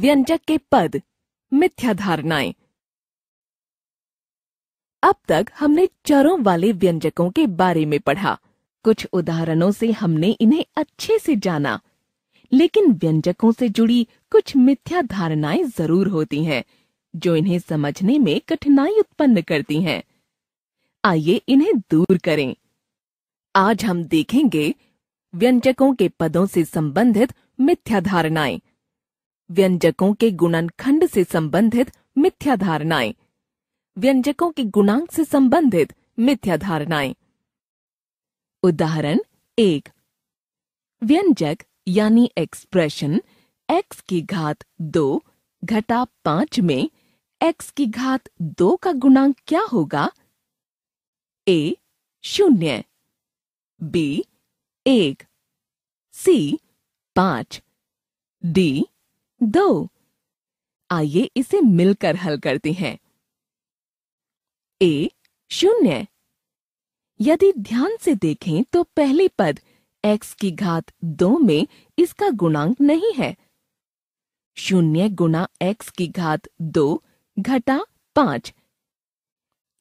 व्यंजक के पद मिथ्या धारणाएं अब तक हमने चरों वाले व्यंजकों के बारे में पढ़ा कुछ उदाहरणों से हमने इन्हें अच्छे से जाना लेकिन व्यंजकों से जुड़ी कुछ मिथ्या धारणाएं जरूर होती हैं जो इन्हें समझने में कठिनाई उत्पन्न करती हैं आइए इन्हें दूर करें आज हम देखेंगे व्यंजकों के पदों से संबंधित मिथ्या धारणाएं व्यंजकों के गुणनखंड से संबंधित मिथ्या धारणाएं व्यंजकों के गुणांक से संबंधित मिथ्या धारणाएं उदाहरण एक व्यंजक यानी एक्सप्रेशन एक्स की घात दो घटा पांच में एक्स की घात दो का गुणांक क्या होगा ए शून्य बी एक सी पांच डी दो आइए इसे मिलकर हल करते हैं ए शून्य यदि ध्यान से देखें तो पहले पद x की घात दो में इसका गुणांक नहीं है शून्य गुना एक्स की घात दो घटा पांच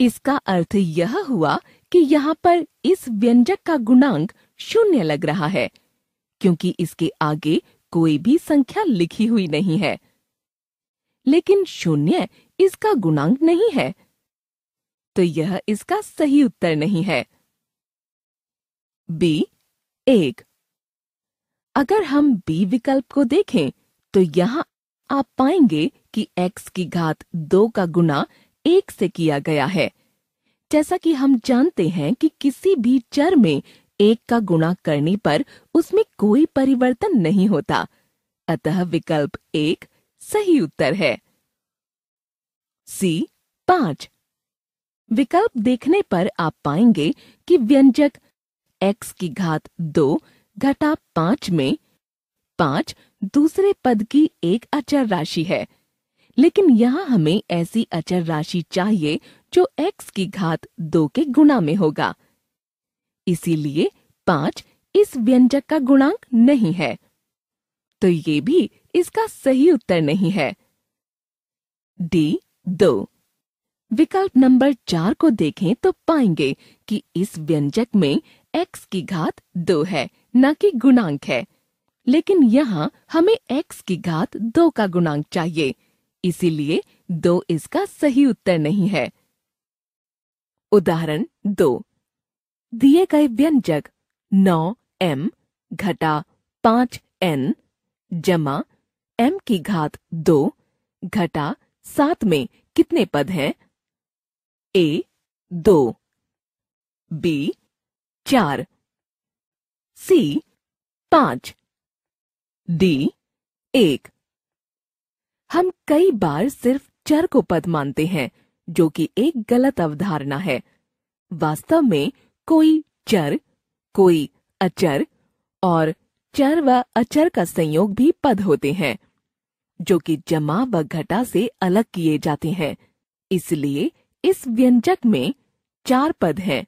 इसका अर्थ यह हुआ कि यहाँ पर इस व्यंजक का गुणांक शून्य लग रहा है क्योंकि इसके आगे कोई भी संख्या लिखी हुई नहीं है लेकिन शून्य इसका गुणांक नहीं है तो यह इसका सही उत्तर नहीं है बी एक अगर हम बी विकल्प को देखें तो यहाँ आप पाएंगे कि x की घात दो का गुना एक से किया गया है जैसा कि हम जानते हैं कि किसी भी चर में एक का गुणा करने पर उसमें कोई परिवर्तन नहीं होता अतः विकल्प एक सही उत्तर है सी पांच विकल्प देखने पर आप पाएंगे कि व्यंजक x की घात दो घटा पांच में पांच दूसरे पद की एक अचर राशि है लेकिन यहाँ हमें ऐसी अचर राशि चाहिए जो x की घात दो के गुणा में होगा इसीलिए पांच इस व्यंजक का गुणांक नहीं है तो ये भी इसका सही उत्तर नहीं है डी दो विकल्प नंबर चार को देखें तो पाएंगे कि इस व्यंजक में x की घात दो है न कि गुणांक है लेकिन यहाँ हमें x की घात दो का गुणांक चाहिए इसीलिए दो इसका सही उत्तर नहीं है उदाहरण दो दिए गए व्यंजक नौ एम घटा पांच एन जमा एम की घात दो घटा सात में कितने पद हैं ए दो बी चार सी पांच डी एक हम कई बार सिर्फ चर को पद मानते हैं जो कि एक गलत अवधारणा है वास्तव में कोई चर कोई अचर और चर व अचर का संयोग भी पद होते हैं जो कि जमा व घटा से अलग किए जाते हैं इसलिए इस व्यंजक में चार पद हैं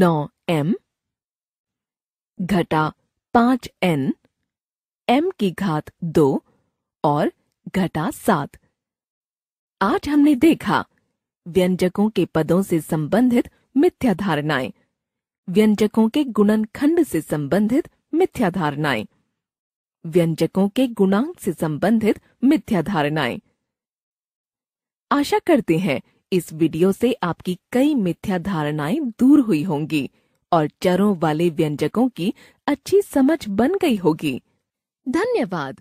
नौ एम घटा पांच एन एम की घात दो और घटा सात आज हमने देखा व्यंजकों के पदों से संबंधित मिथ्या धारणाएं व्यंजकों के खंड से संबंधित मिथ्या धारणाएं व्यंजकों के गुणांक से संबंधित मिथ्या धारणाएं आशा करते हैं इस वीडियो से आपकी कई मिथ्या धारणाएं दूर हुई होंगी और चरों वाले व्यंजकों की अच्छी समझ बन गई होगी धन्यवाद